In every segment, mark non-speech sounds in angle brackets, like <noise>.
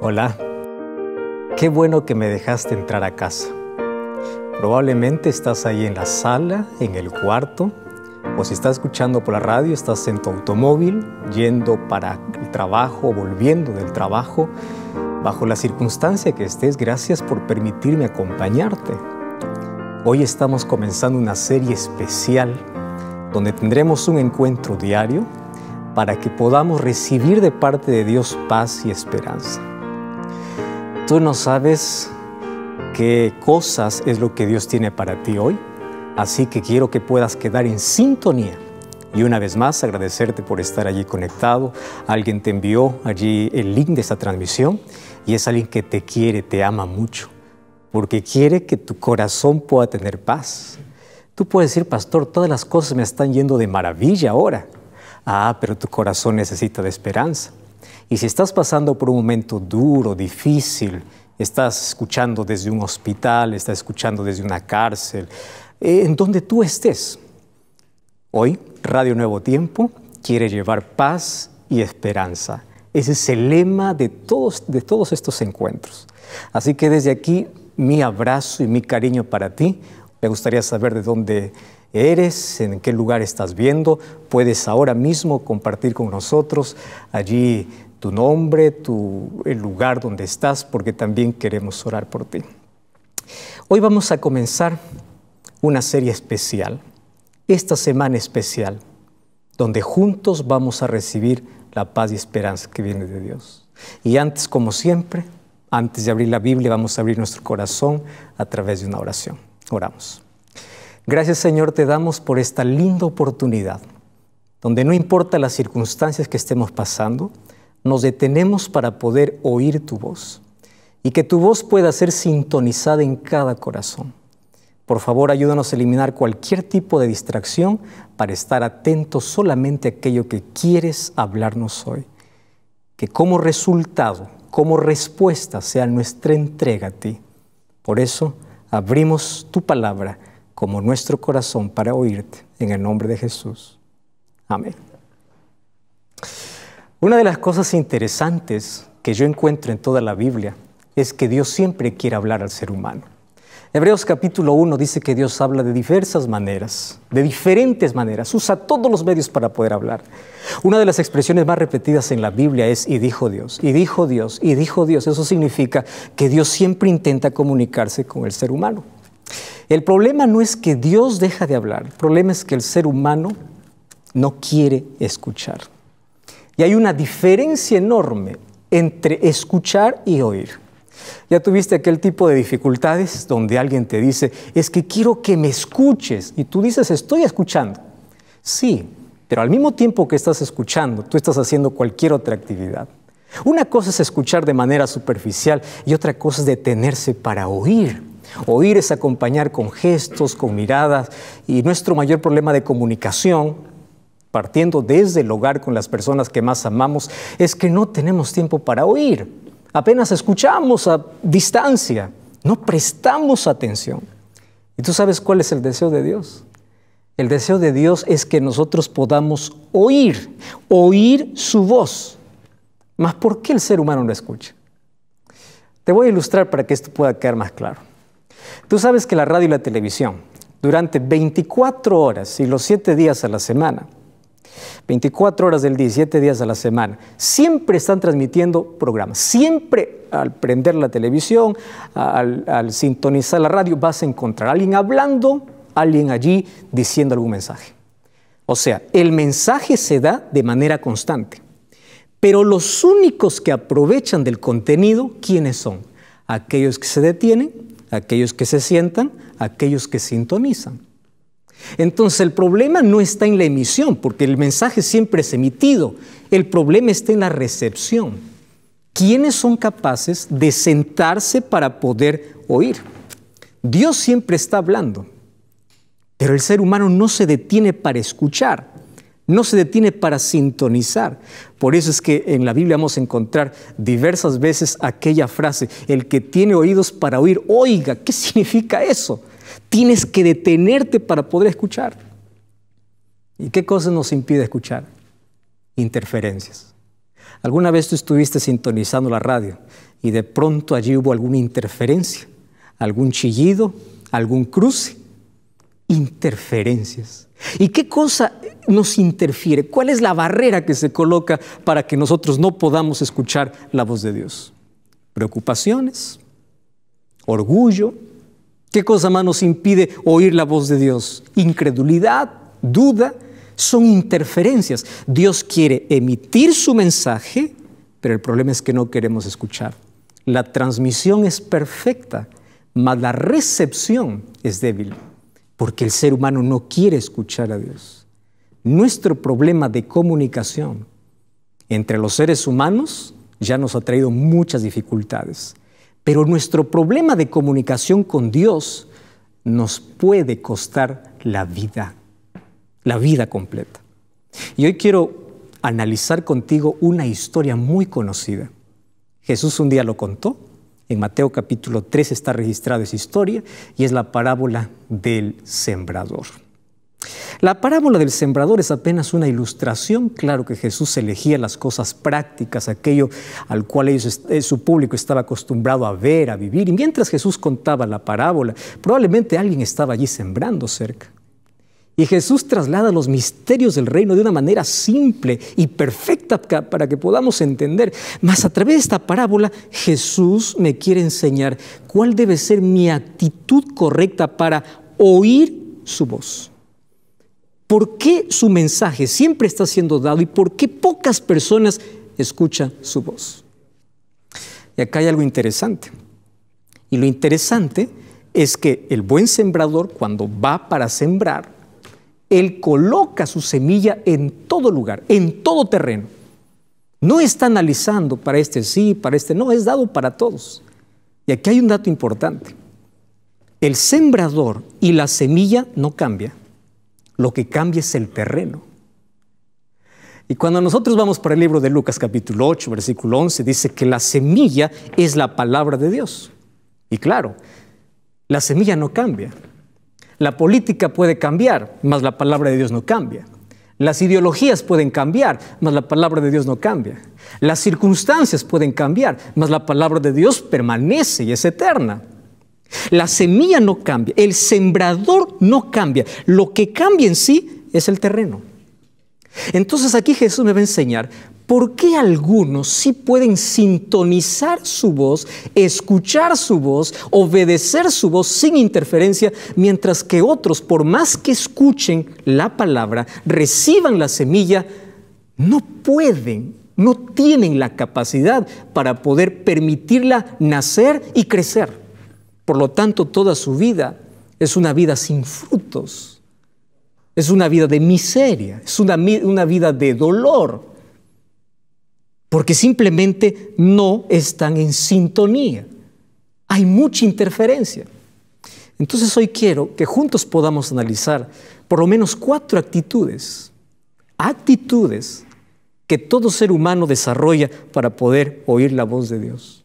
Hola, qué bueno que me dejaste entrar a casa. Probablemente estás ahí en la sala, en el cuarto, o si estás escuchando por la radio, estás en tu automóvil, yendo para el trabajo, volviendo del trabajo. Bajo la circunstancia que estés, gracias por permitirme acompañarte. Hoy estamos comenzando una serie especial donde tendremos un encuentro diario para que podamos recibir de parte de Dios paz y esperanza. Tú no sabes qué cosas es lo que Dios tiene para ti hoy, así que quiero que puedas quedar en sintonía. Y una vez más, agradecerte por estar allí conectado. Alguien te envió allí el link de esta transmisión y es alguien que te quiere, te ama mucho, porque quiere que tu corazón pueda tener paz. Tú puedes decir, pastor, todas las cosas me están yendo de maravilla ahora. Ah, pero tu corazón necesita de esperanza. Y si estás pasando por un momento duro, difícil, estás escuchando desde un hospital, estás escuchando desde una cárcel, eh, en donde tú estés. Hoy, Radio Nuevo Tiempo quiere llevar paz y esperanza. Ese es el lema de todos, de todos estos encuentros. Así que desde aquí, mi abrazo y mi cariño para ti. Me gustaría saber de dónde eres, en qué lugar estás viendo. Puedes ahora mismo compartir con nosotros allí tu nombre, tu, el lugar donde estás, porque también queremos orar por ti. Hoy vamos a comenzar una serie especial, esta semana especial, donde juntos vamos a recibir la paz y esperanza que viene de Dios. Y antes, como siempre, antes de abrir la Biblia, vamos a abrir nuestro corazón a través de una oración. Oramos. Gracias Señor te damos por esta linda oportunidad, donde no importa las circunstancias que estemos pasando, nos detenemos para poder oír tu voz y que tu voz pueda ser sintonizada en cada corazón. Por favor, ayúdanos a eliminar cualquier tipo de distracción para estar atentos solamente a aquello que quieres hablarnos hoy. Que como resultado, como respuesta sea nuestra entrega a ti. Por eso, abrimos tu palabra como nuestro corazón para oírte, en el nombre de Jesús. Amén. Una de las cosas interesantes que yo encuentro en toda la Biblia es que Dios siempre quiere hablar al ser humano. Hebreos capítulo 1 dice que Dios habla de diversas maneras, de diferentes maneras, usa todos los medios para poder hablar. Una de las expresiones más repetidas en la Biblia es y dijo Dios, y dijo Dios, y dijo Dios. Eso significa que Dios siempre intenta comunicarse con el ser humano. El problema no es que Dios deja de hablar, el problema es que el ser humano no quiere escuchar. Y hay una diferencia enorme entre escuchar y oír. Ya tuviste aquel tipo de dificultades donde alguien te dice, es que quiero que me escuches. Y tú dices, estoy escuchando. Sí, pero al mismo tiempo que estás escuchando, tú estás haciendo cualquier otra actividad. Una cosa es escuchar de manera superficial y otra cosa es detenerse para oír. Oír es acompañar con gestos, con miradas y nuestro mayor problema de comunicación, partiendo desde el hogar con las personas que más amamos, es que no tenemos tiempo para oír. Apenas escuchamos a distancia, no prestamos atención. ¿Y tú sabes cuál es el deseo de Dios? El deseo de Dios es que nosotros podamos oír, oír su voz. Mas ¿por qué el ser humano no escucha? Te voy a ilustrar para que esto pueda quedar más claro. Tú sabes que la radio y la televisión, durante 24 horas y los 7 días a la semana, 24 horas del 7 días a la semana, siempre están transmitiendo programas. Siempre al prender la televisión, al, al sintonizar la radio, vas a encontrar a alguien hablando, a alguien allí diciendo algún mensaje. O sea, el mensaje se da de manera constante. Pero los únicos que aprovechan del contenido, ¿quiénes son? Aquellos que se detienen aquellos que se sientan, aquellos que sintonizan. Entonces el problema no está en la emisión, porque el mensaje siempre es emitido, el problema está en la recepción. ¿Quiénes son capaces de sentarse para poder oír? Dios siempre está hablando, pero el ser humano no se detiene para escuchar no se detiene para sintonizar. Por eso es que en la Biblia vamos a encontrar diversas veces aquella frase, el que tiene oídos para oír, oiga, ¿qué significa eso? Tienes que detenerte para poder escuchar. ¿Y qué cosa nos impide escuchar? Interferencias. ¿Alguna vez tú estuviste sintonizando la radio y de pronto allí hubo alguna interferencia, algún chillido, algún cruce? interferencias. ¿Y qué cosa nos interfiere? ¿Cuál es la barrera que se coloca para que nosotros no podamos escuchar la voz de Dios? Preocupaciones, orgullo. ¿Qué cosa más nos impide oír la voz de Dios? Incredulidad, duda, son interferencias. Dios quiere emitir su mensaje, pero el problema es que no queremos escuchar. La transmisión es perfecta, mas la recepción es débil porque el ser humano no quiere escuchar a Dios. Nuestro problema de comunicación entre los seres humanos ya nos ha traído muchas dificultades, pero nuestro problema de comunicación con Dios nos puede costar la vida, la vida completa. Y hoy quiero analizar contigo una historia muy conocida. Jesús un día lo contó en Mateo capítulo 3 está registrada esa historia y es la parábola del sembrador. La parábola del sembrador es apenas una ilustración, claro que Jesús elegía las cosas prácticas, aquello al cual eh, su público estaba acostumbrado a ver, a vivir, y mientras Jesús contaba la parábola, probablemente alguien estaba allí sembrando cerca. Y Jesús traslada los misterios del reino de una manera simple y perfecta para que podamos entender. Mas a través de esta parábola, Jesús me quiere enseñar cuál debe ser mi actitud correcta para oír su voz. ¿Por qué su mensaje siempre está siendo dado y por qué pocas personas escuchan su voz? Y acá hay algo interesante. Y lo interesante es que el buen sembrador, cuando va para sembrar, él coloca su semilla en todo lugar, en todo terreno. No está analizando para este sí, para este no, es dado para todos. Y aquí hay un dato importante. El sembrador y la semilla no cambia. Lo que cambia es el terreno. Y cuando nosotros vamos para el libro de Lucas capítulo 8, versículo 11, dice que la semilla es la palabra de Dios. Y claro, la semilla no cambia. La política puede cambiar, mas la palabra de Dios no cambia. Las ideologías pueden cambiar, mas la palabra de Dios no cambia. Las circunstancias pueden cambiar, mas la palabra de Dios permanece y es eterna. La semilla no cambia, el sembrador no cambia. Lo que cambia en sí es el terreno. Entonces aquí Jesús me va a enseñar ¿Por qué algunos sí pueden sintonizar su voz, escuchar su voz, obedecer su voz sin interferencia, mientras que otros, por más que escuchen la palabra, reciban la semilla, no pueden, no tienen la capacidad para poder permitirla nacer y crecer? Por lo tanto, toda su vida es una vida sin frutos, es una vida de miseria, es una, una vida de dolor porque simplemente no están en sintonía. Hay mucha interferencia. Entonces hoy quiero que juntos podamos analizar por lo menos cuatro actitudes, actitudes que todo ser humano desarrolla para poder oír la voz de Dios.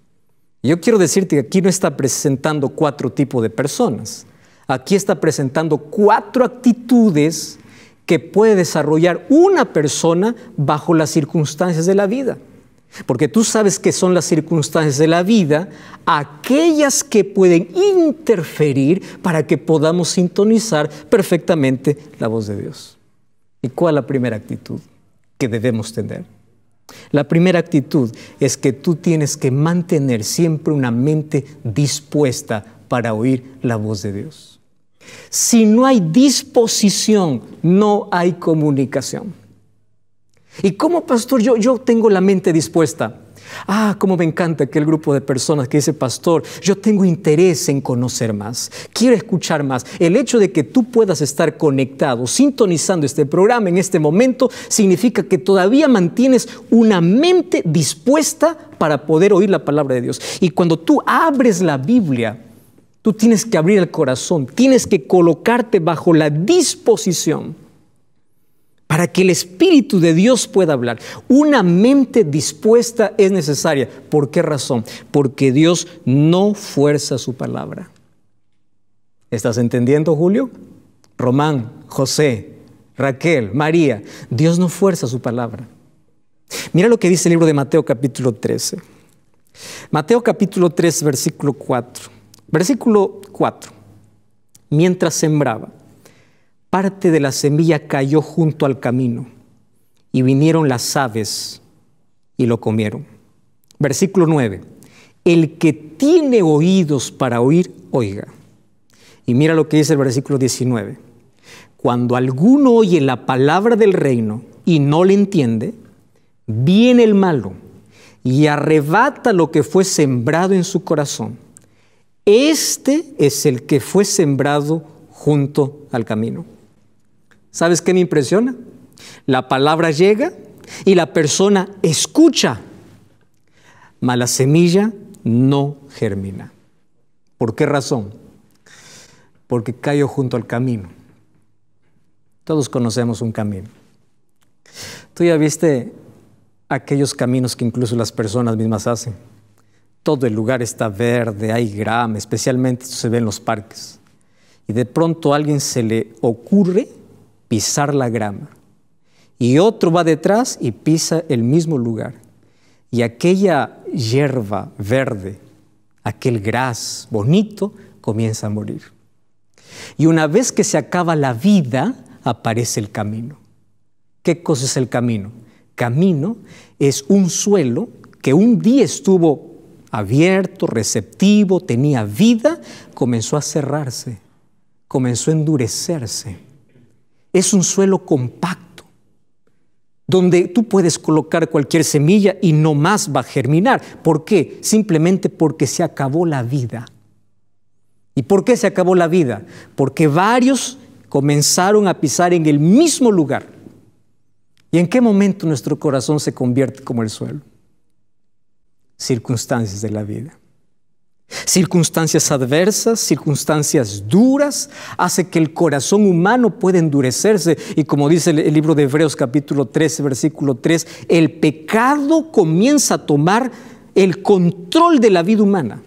Yo quiero decirte que aquí no está presentando cuatro tipos de personas, aquí está presentando cuatro actitudes que puede desarrollar una persona bajo las circunstancias de la vida. Porque tú sabes que son las circunstancias de la vida aquellas que pueden interferir para que podamos sintonizar perfectamente la voz de Dios. ¿Y cuál es la primera actitud que debemos tener? La primera actitud es que tú tienes que mantener siempre una mente dispuesta para oír la voz de Dios. Si no hay disposición, no hay comunicación. ¿Y como pastor? Yo, yo tengo la mente dispuesta. Ah, cómo me encanta aquel grupo de personas que dice, pastor, yo tengo interés en conocer más, quiero escuchar más. El hecho de que tú puedas estar conectado, sintonizando este programa en este momento, significa que todavía mantienes una mente dispuesta para poder oír la palabra de Dios. Y cuando tú abres la Biblia, tú tienes que abrir el corazón, tienes que colocarte bajo la disposición para que el Espíritu de Dios pueda hablar. Una mente dispuesta es necesaria. ¿Por qué razón? Porque Dios no fuerza su palabra. ¿Estás entendiendo, Julio? Román, José, Raquel, María. Dios no fuerza su palabra. Mira lo que dice el libro de Mateo capítulo 13. Mateo capítulo 3, versículo 4. Versículo 4. Mientras sembraba parte de la semilla cayó junto al camino y vinieron las aves y lo comieron. Versículo 9. El que tiene oídos para oír, oiga. Y mira lo que dice el versículo 19. Cuando alguno oye la palabra del reino y no le entiende, viene el malo y arrebata lo que fue sembrado en su corazón. Este es el que fue sembrado junto al camino. ¿Sabes qué me impresiona? La palabra llega y la persona escucha, mas la semilla no germina. ¿Por qué razón? Porque cayó junto al camino. Todos conocemos un camino. Tú ya viste aquellos caminos que incluso las personas mismas hacen. Todo el lugar está verde, hay grama, especialmente se ve en los parques. Y de pronto a alguien se le ocurre pisar la grama. Y otro va detrás y pisa el mismo lugar. Y aquella hierba verde, aquel gras bonito, comienza a morir. Y una vez que se acaba la vida, aparece el camino. ¿Qué cosa es el camino? Camino es un suelo que un día estuvo abierto, receptivo, tenía vida, comenzó a cerrarse, comenzó a endurecerse es un suelo compacto, donde tú puedes colocar cualquier semilla y no más va a germinar. ¿Por qué? Simplemente porque se acabó la vida. ¿Y por qué se acabó la vida? Porque varios comenzaron a pisar en el mismo lugar. ¿Y en qué momento nuestro corazón se convierte como el suelo? Circunstancias de la vida. Circunstancias adversas, circunstancias duras, hace que el corazón humano pueda endurecerse. Y como dice el libro de Hebreos capítulo 13, versículo 3, el pecado comienza a tomar el control de la vida humana.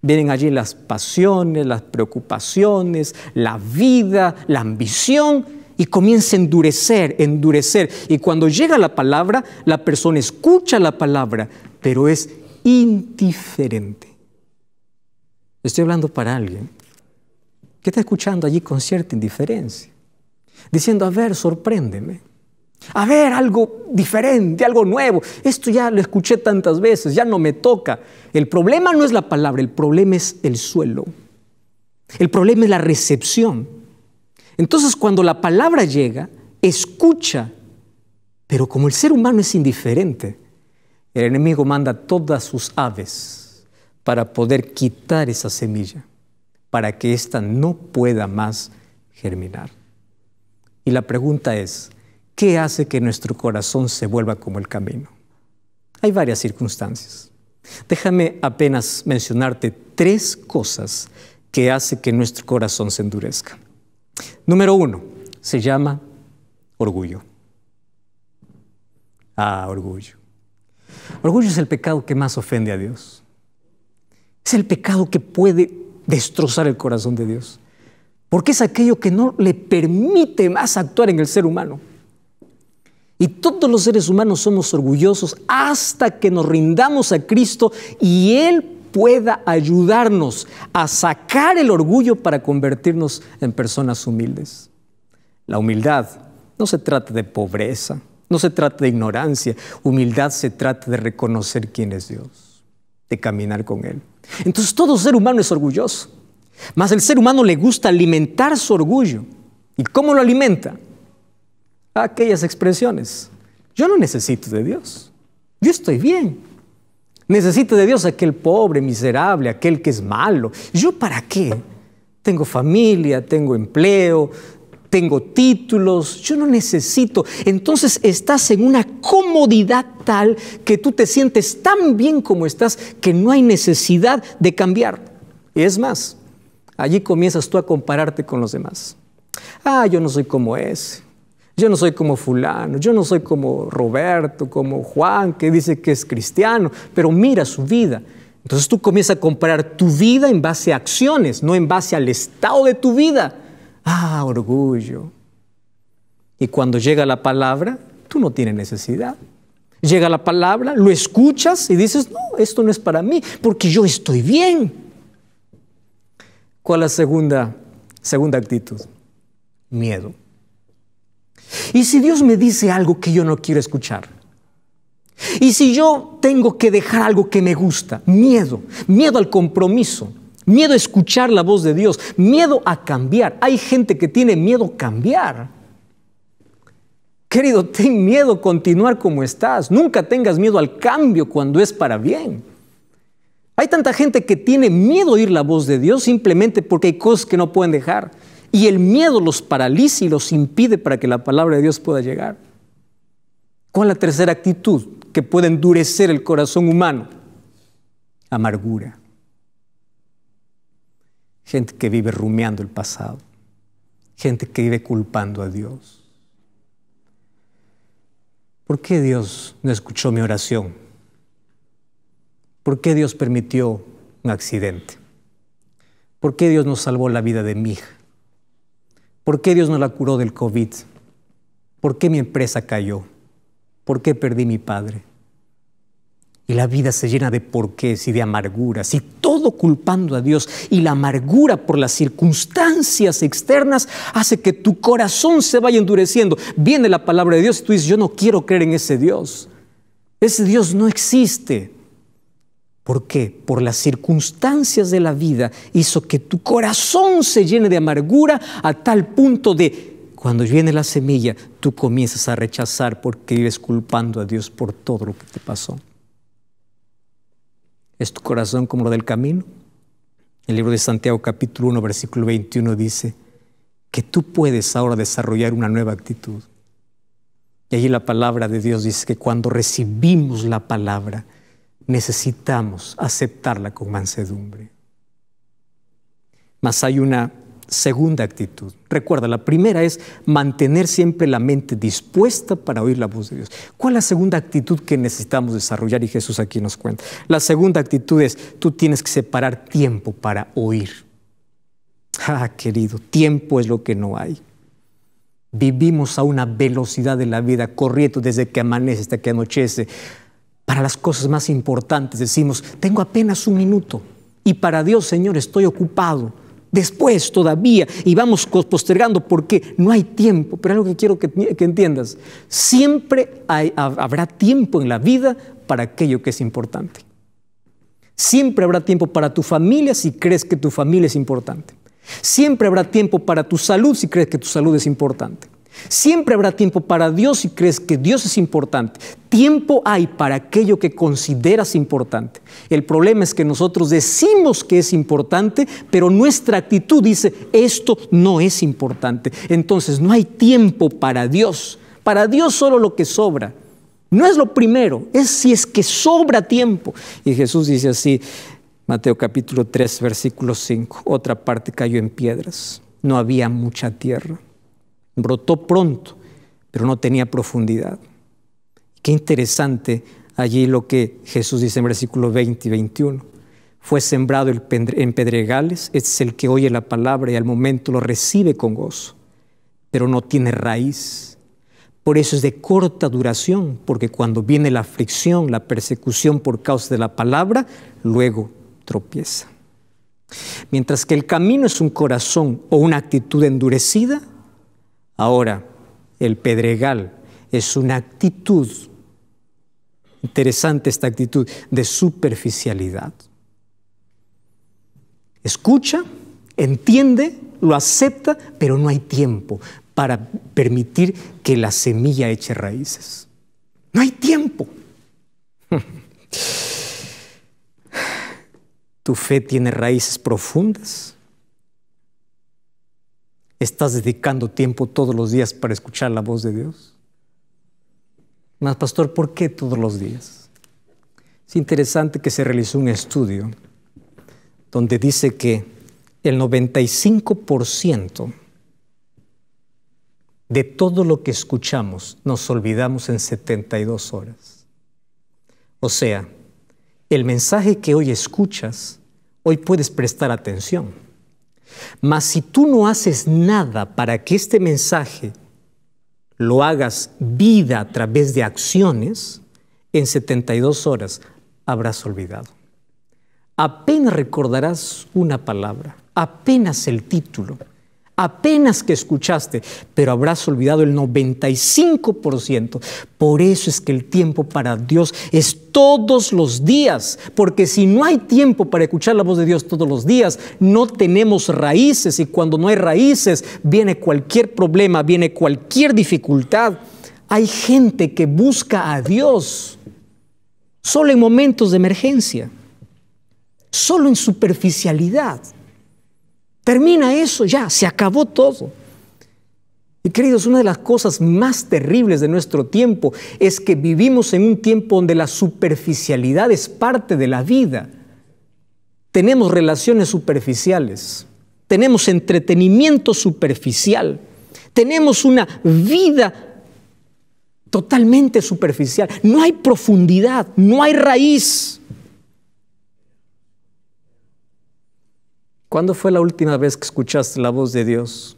Vienen allí las pasiones, las preocupaciones, la vida, la ambición, y comienza a endurecer, endurecer. Y cuando llega la palabra, la persona escucha la palabra, pero es indiferente. Estoy hablando para alguien que está escuchando allí con cierta indiferencia, diciendo, a ver, sorpréndeme. A ver, algo diferente, algo nuevo. Esto ya lo escuché tantas veces, ya no me toca. El problema no es la palabra, el problema es el suelo. El problema es la recepción. Entonces cuando la palabra llega, escucha, pero como el ser humano es indiferente, el enemigo manda todas sus aves para poder quitar esa semilla, para que ésta no pueda más germinar. Y la pregunta es, ¿qué hace que nuestro corazón se vuelva como el camino? Hay varias circunstancias. Déjame apenas mencionarte tres cosas que hace que nuestro corazón se endurezca. Número uno, se llama orgullo. Ah, orgullo. Orgullo es el pecado que más ofende a Dios. Es el pecado que puede destrozar el corazón de Dios. Porque es aquello que no le permite más actuar en el ser humano. Y todos los seres humanos somos orgullosos hasta que nos rindamos a Cristo y Él pueda ayudarnos a sacar el orgullo para convertirnos en personas humildes. La humildad no se trata de pobreza, no se trata de ignorancia. Humildad se trata de reconocer quién es Dios, de caminar con Él. Entonces todo ser humano es orgulloso. Mas el ser humano le gusta alimentar su orgullo. ¿Y cómo lo alimenta? Aquellas expresiones. Yo no necesito de Dios. Yo estoy bien. Necesito de Dios aquel pobre, miserable, aquel que es malo. ¿Yo para qué? Tengo familia, tengo empleo, tengo títulos, yo no necesito. Entonces estás en una comodidad tal que tú te sientes tan bien como estás que no hay necesidad de cambiar. Y Es más, allí comienzas tú a compararte con los demás. Ah, yo no soy como ese. Yo no soy como fulano, yo no soy como Roberto, como Juan, que dice que es cristiano, pero mira su vida. Entonces tú comienzas a comparar tu vida en base a acciones, no en base al estado de tu vida ah, orgullo. Y cuando llega la palabra, tú no tienes necesidad. Llega la palabra, lo escuchas y dices, no, esto no es para mí, porque yo estoy bien. ¿Cuál es la segunda, segunda actitud? Miedo. ¿Y si Dios me dice algo que yo no quiero escuchar? ¿Y si yo tengo que dejar algo que me gusta? Miedo, miedo al compromiso, miedo a escuchar la voz de Dios, miedo a cambiar. Hay gente que tiene miedo a cambiar. Querido, ten miedo a continuar como estás. Nunca tengas miedo al cambio cuando es para bien. Hay tanta gente que tiene miedo a oír la voz de Dios simplemente porque hay cosas que no pueden dejar. Y el miedo los paraliza y los impide para que la palabra de Dios pueda llegar. ¿Cuál es la tercera actitud que puede endurecer el corazón humano? Amargura gente que vive rumiando el pasado, gente que vive culpando a Dios. ¿Por qué Dios no escuchó mi oración? ¿Por qué Dios permitió un accidente? ¿Por qué Dios no salvó la vida de mi hija? ¿Por qué Dios no la curó del COVID? ¿Por qué mi empresa cayó? ¿Por qué perdí mi padre? Y la vida se llena de porqués y de amarguras y todo culpando a Dios. Y la amargura por las circunstancias externas hace que tu corazón se vaya endureciendo. Viene la palabra de Dios y tú dices, yo no quiero creer en ese Dios. Ese Dios no existe. ¿Por qué? Por las circunstancias de la vida hizo que tu corazón se llene de amargura a tal punto de cuando viene la semilla, tú comienzas a rechazar porque vives culpando a Dios por todo lo que te pasó. ¿Es tu corazón como lo del camino? El libro de Santiago capítulo 1 versículo 21 dice que tú puedes ahora desarrollar una nueva actitud. Y allí la palabra de Dios dice que cuando recibimos la palabra necesitamos aceptarla con mansedumbre. Mas hay una segunda actitud. Recuerda, la primera es mantener siempre la mente dispuesta para oír la voz de Dios. ¿Cuál es la segunda actitud que necesitamos desarrollar? Y Jesús aquí nos cuenta. La segunda actitud es, tú tienes que separar tiempo para oír. Ah, querido, tiempo es lo que no hay. Vivimos a una velocidad de la vida, corriendo desde que amanece hasta que anochece. Para las cosas más importantes decimos, tengo apenas un minuto. Y para Dios, Señor, estoy ocupado después todavía y vamos postergando porque no hay tiempo. Pero algo que quiero que, entiendas, siempre habrá tiempo en la vida para aquello que es importante. Siempre habrá tiempo para tu familia si crees que tu familia es importante. Siempre habrá tiempo para tu salud si crees que tu salud es importante. Siempre habrá tiempo para Dios si crees que Dios es importante. Tiempo hay para aquello que consideras importante. El problema es que nosotros decimos que es importante, pero nuestra actitud dice, esto no es importante. Entonces no hay tiempo para Dios. Para Dios solo lo que sobra. No es lo primero, es si es que sobra tiempo. Y Jesús dice así, Mateo capítulo 3, versículo 5, otra parte cayó en piedras, no había mucha tierra brotó pronto, pero no tenía profundidad. Qué interesante allí lo que Jesús dice en versículo 20 y 21. Fue sembrado en pedregales, es el que oye la palabra y al momento lo recibe con gozo, pero no tiene raíz. Por eso es de corta duración, porque cuando viene la aflicción, la persecución por causa de la palabra, luego tropieza. Mientras que el camino es un corazón o una actitud endurecida, Ahora, el pedregal es una actitud, interesante esta actitud, de superficialidad. Escucha, entiende, lo acepta, pero no hay tiempo para permitir que la semilla eche raíces. No hay tiempo. <laughs> Tu fe tiene raíces profundas ¿Estás dedicando tiempo todos los días para escuchar la voz de Dios? Mas, pastor, ¿por qué todos los días? Es interesante que se realizó un estudio donde dice que el 95% de todo lo que escuchamos nos olvidamos en 72 horas. O sea, el mensaje que hoy escuchas, hoy puedes prestar atención mas si tú no haces nada para que este mensaje lo hagas vida a través de acciones, en 72 horas habrás olvidado. Apenas recordarás una palabra, apenas el título, apenas que escuchaste, pero habrás olvidado el 95%. Por eso es que el tiempo para Dios es todos los días, porque si no hay tiempo para escuchar la voz de Dios todos los días, no tenemos raíces y cuando no hay raíces viene cualquier problema, viene cualquier dificultad. Hay gente que busca a Dios solo en momentos de emergencia, solo en superficialidad. Termina eso ya, se acabó todo. Y queridos, una de las cosas más terribles de nuestro tiempo es que vivimos en un tiempo donde la superficialidad es parte de la vida. Tenemos relaciones superficiales, tenemos entretenimiento superficial, tenemos una vida totalmente superficial, no hay profundidad, no hay raíz. ¿Cuándo fue la última vez que escuchaste la voz de Dios?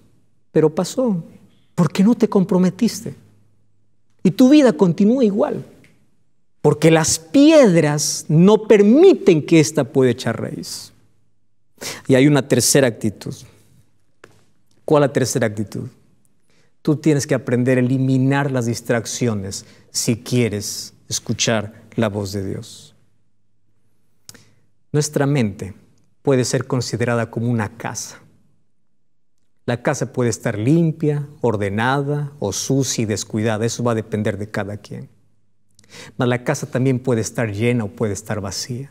Pero pasó. porque no te comprometiste? Y tu vida continúa igual. Porque las piedras no permiten que ésta pueda echar raíz. Y hay una tercera actitud. ¿Cuál la tercera actitud? Tú tienes que aprender a eliminar las distracciones si quieres escuchar la voz de Dios. Nuestra mente puede ser considerada como una casa. La casa puede estar limpia, ordenada o sucia y descuidada, eso va a depender de cada quien. Mas la casa también puede estar llena o puede estar vacía.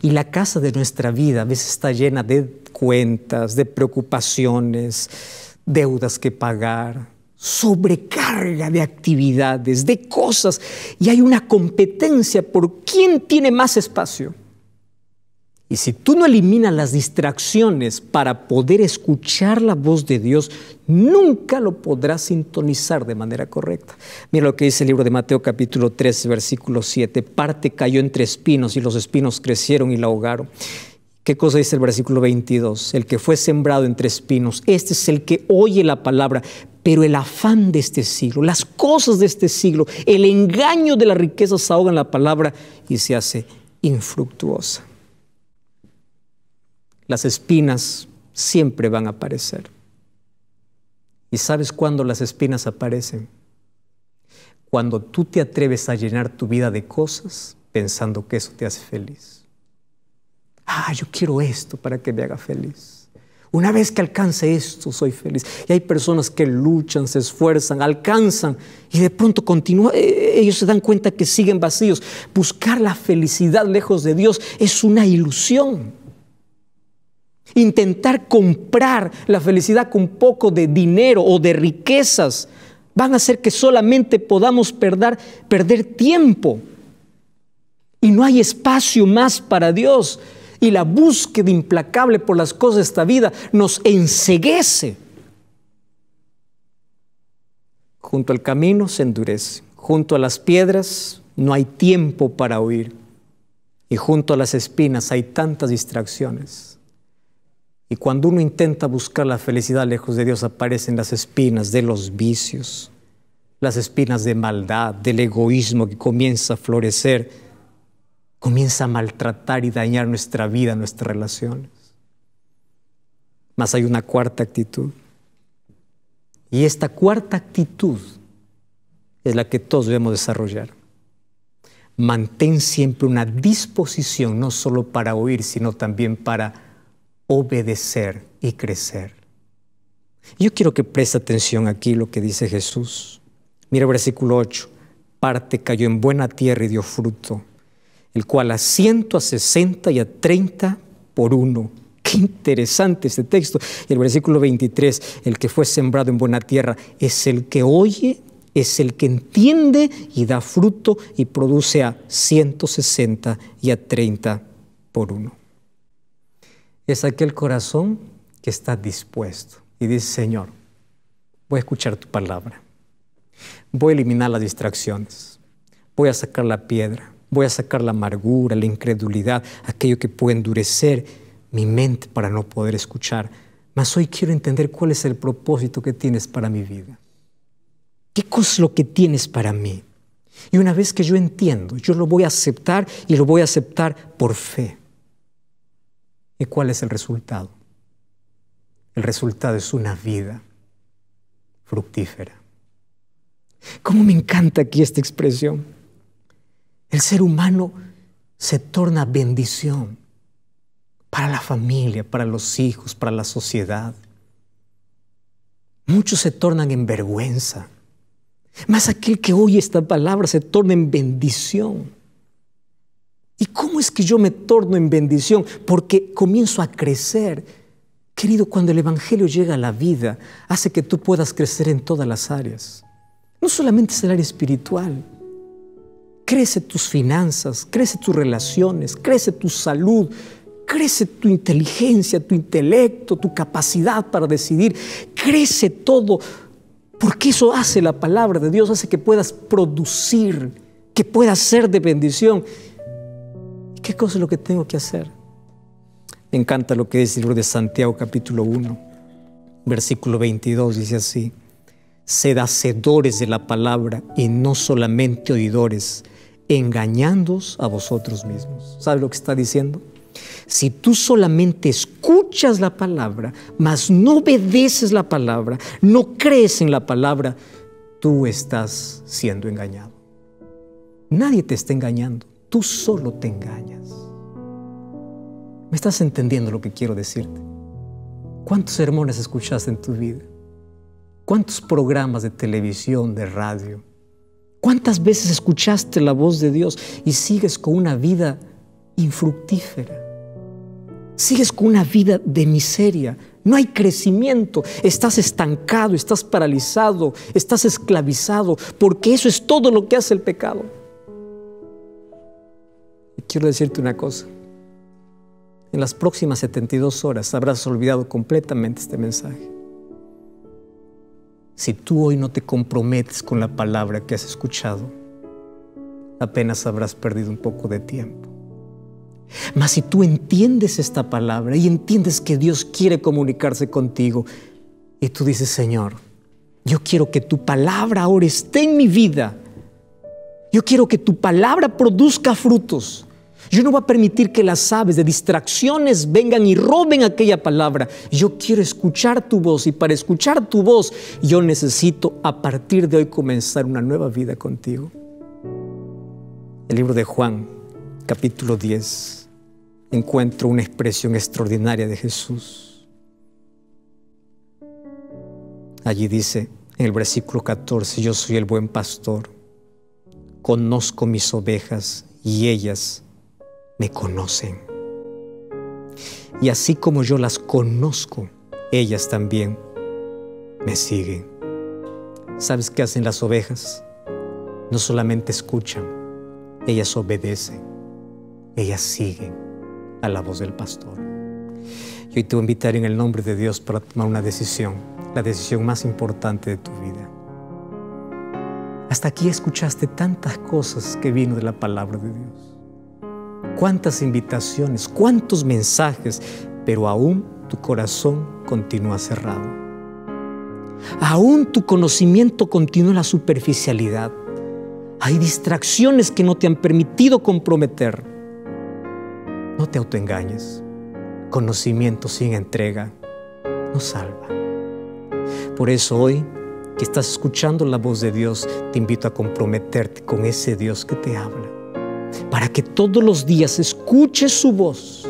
Y la casa de nuestra vida a veces está llena de cuentas, de preocupaciones, deudas que pagar, sobrecarga de actividades, de cosas. Y hay una competencia por quién tiene más espacio. Y si tú no eliminas las distracciones para poder escuchar la voz de Dios, nunca lo podrás sintonizar de manera correcta. Mira lo que dice el libro de Mateo capítulo 3, versículo 7. Parte cayó entre espinos y los espinos crecieron y la ahogaron. ¿Qué cosa dice el versículo 22? El que fue sembrado entre espinos, este es el que oye la palabra, pero el afán de este siglo, las cosas de este siglo, el engaño de las riquezas ahogan la palabra y se hace infructuosa. Las espinas siempre van a aparecer. ¿Y sabes cuándo las espinas aparecen? Cuando tú te atreves a llenar tu vida de cosas pensando que eso te hace feliz. Ah, yo quiero esto para que me haga feliz. Una vez que alcance esto, soy feliz. Y hay personas que luchan, se esfuerzan, alcanzan y de pronto continúan. E-, e-, ellos se dan cuenta que siguen vacíos. Buscar la felicidad lejos de Dios es una ilusión intentar comprar la felicidad con poco de dinero o de riquezas, van a hacer que solamente podamos perder, tiempo. Y no hay espacio más para Dios. Y la búsqueda implacable por las cosas de esta vida nos enseguece. Junto al camino se endurece. Junto a las piedras no hay tiempo para huir Y junto a las espinas hay tantas distracciones. Y cuando uno intenta buscar la felicidad lejos de Dios, aparecen las espinas de los vicios, las espinas de maldad, del egoísmo que comienza a florecer, comienza a maltratar y dañar nuestra vida, nuestras relaciones. Mas hay una cuarta actitud. Y esta cuarta actitud es la que todos debemos desarrollar. Mantén siempre una disposición, no solo para oír, sino también para obedecer y crecer. Yo quiero que preste atención aquí lo que dice Jesús. Mira el versículo 8. Parte cayó en buena tierra y dio fruto, el cual a ciento, a sesenta y a treinta por uno. Qué interesante este texto. Y el versículo 23, el que fue sembrado en buena tierra es el que oye, es el que entiende y da fruto y produce a 160 y a 30 por uno es aquel corazón que está dispuesto y dice, Señor, voy a escuchar tu palabra, voy a eliminar las distracciones, voy a sacar la piedra, voy a sacar la amargura, la incredulidad, aquello que puede endurecer mi mente para no poder escuchar. Mas hoy quiero entender cuál es el propósito que tienes para mi vida. ¿Qué es lo que tienes para mí? Y una vez que yo entiendo, yo lo voy a aceptar y lo voy a aceptar por fe. ¿Y cuál es el resultado? El resultado es una vida fructífera. ¿Cómo me encanta aquí esta expresión? El ser humano se torna bendición para la familia, para los hijos, para la sociedad. Muchos se tornan en vergüenza. Más aquel que oye esta palabra se torna en bendición ¿Y cómo es que yo me torno en bendición? Porque comienzo a crecer. Querido, cuando el Evangelio llega a la vida, hace que tú puedas crecer en todas las áreas. No solamente es el área espiritual. Crece tus finanzas, crece tus relaciones, crece tu salud, crece tu inteligencia, tu intelecto, tu capacidad para decidir, crece todo, porque eso hace la palabra de Dios, hace que puedas producir, que puedas ser de bendición. ¿Qué cosa es lo que tengo que hacer? Me encanta lo que dice el libro de Santiago capítulo 1, versículo 22, dice así, sed hacedores de la palabra y no solamente oidores, engañándoos a vosotros mismos. ¿Sabe lo que está diciendo? Si tú solamente escuchas la palabra, mas no obedeces la palabra, no crees en la palabra, tú estás siendo engañado. Nadie te está engañando. Tú solo te engañas. ¿Me estás entendiendo lo que quiero decirte? ¿Cuántos sermones escuchaste en tu vida? ¿Cuántos programas de televisión, de radio? ¿Cuántas veces escuchaste la voz de Dios y sigues con una vida infructífera? Sigues con una vida de miseria. No hay crecimiento. Estás estancado, estás paralizado, estás esclavizado, porque eso es todo lo que hace el pecado. Quiero decirte una cosa. En las próximas 72 horas habrás olvidado completamente este mensaje. Si tú hoy no te comprometes con la palabra que has escuchado, apenas habrás perdido un poco de tiempo. Mas si tú entiendes esta palabra y entiendes que Dios quiere comunicarse contigo, y tú dices, Señor, yo quiero que tu palabra ahora esté en mi vida. Yo quiero que tu palabra produzca frutos. Yo no voy a permitir que las aves de distracciones vengan y roben aquella palabra. Yo quiero escuchar tu voz y para escuchar tu voz yo necesito a partir de hoy comenzar una nueva vida contigo. El libro de Juan, capítulo 10, encuentro una expresión extraordinaria de Jesús. Allí dice en el versículo 14, yo soy el buen pastor, conozco mis ovejas y ellas me conocen. Y así como yo las conozco, ellas también me siguen. ¿Sabes qué hacen las ovejas? No solamente escuchan, ellas obedecen, ellas siguen a la voz del pastor. Y hoy te voy a invitar en el nombre de Dios para tomar una decisión, la decisión más importante de tu vida. Hasta aquí escuchaste tantas cosas que vino de la palabra de Dios cuántas invitaciones, cuántos mensajes, pero aún tu corazón continúa cerrado. Aún tu conocimiento continúa en la superficialidad. Hay distracciones que no te han permitido comprometer. No te autoengañes. Conocimiento sin entrega no salva. Por eso hoy que estás escuchando la voz de Dios, te invito a comprometerte con ese Dios que te habla para que todos los días escuches su voz.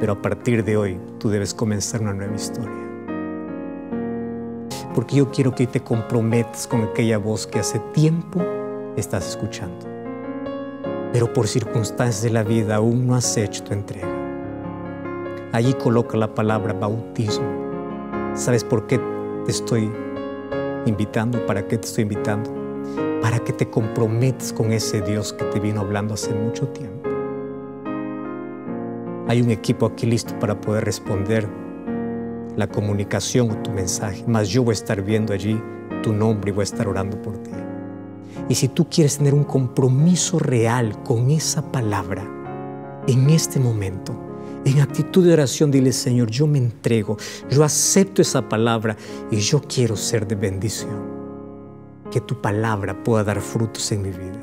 Pero a partir de hoy tú debes comenzar una nueva historia. Porque yo quiero que te comprometas con aquella voz que hace tiempo estás escuchando. Pero por circunstancias de la vida aún no has hecho tu entrega. Allí coloca la palabra bautismo. ¿Sabes por qué te estoy invitando? ¿Para qué te estoy invitando? para que te comprometas con ese Dios que te vino hablando hace mucho tiempo. Hay un equipo aquí listo para poder responder la comunicación o tu mensaje, mas yo voy a estar viendo allí tu nombre y voy a estar orando por ti. Y si tú quieres tener un compromiso real con esa palabra, en este momento, en actitud de oración, dile, Señor, yo me entrego, yo acepto esa palabra y yo quiero ser de bendición que tu palabra pueda dar frutos en mi vida.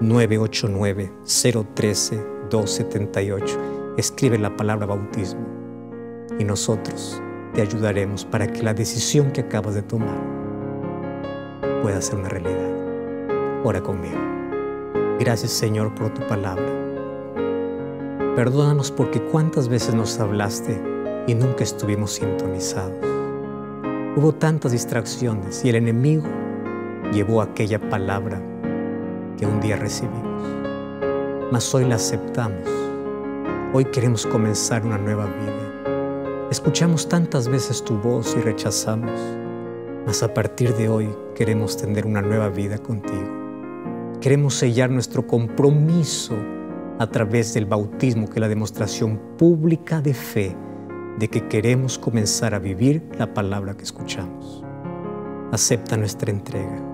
989-013-278. Escribe la palabra bautismo y nosotros te ayudaremos para que la decisión que acabas de tomar pueda ser una realidad. Ora conmigo. Gracias Señor por tu palabra. Perdónanos porque cuántas veces nos hablaste y nunca estuvimos sintonizados. Hubo tantas distracciones y el enemigo llevó aquella palabra que un día recibimos. Mas hoy la aceptamos. Hoy queremos comenzar una nueva vida. Escuchamos tantas veces tu voz y rechazamos. Mas a partir de hoy queremos tener una nueva vida contigo. Queremos sellar nuestro compromiso a través del bautismo, que es la demostración pública de fe de que queremos comenzar a vivir la palabra que escuchamos. Acepta nuestra entrega.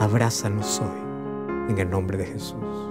Abrázanos hoy en el nombre de Jesús.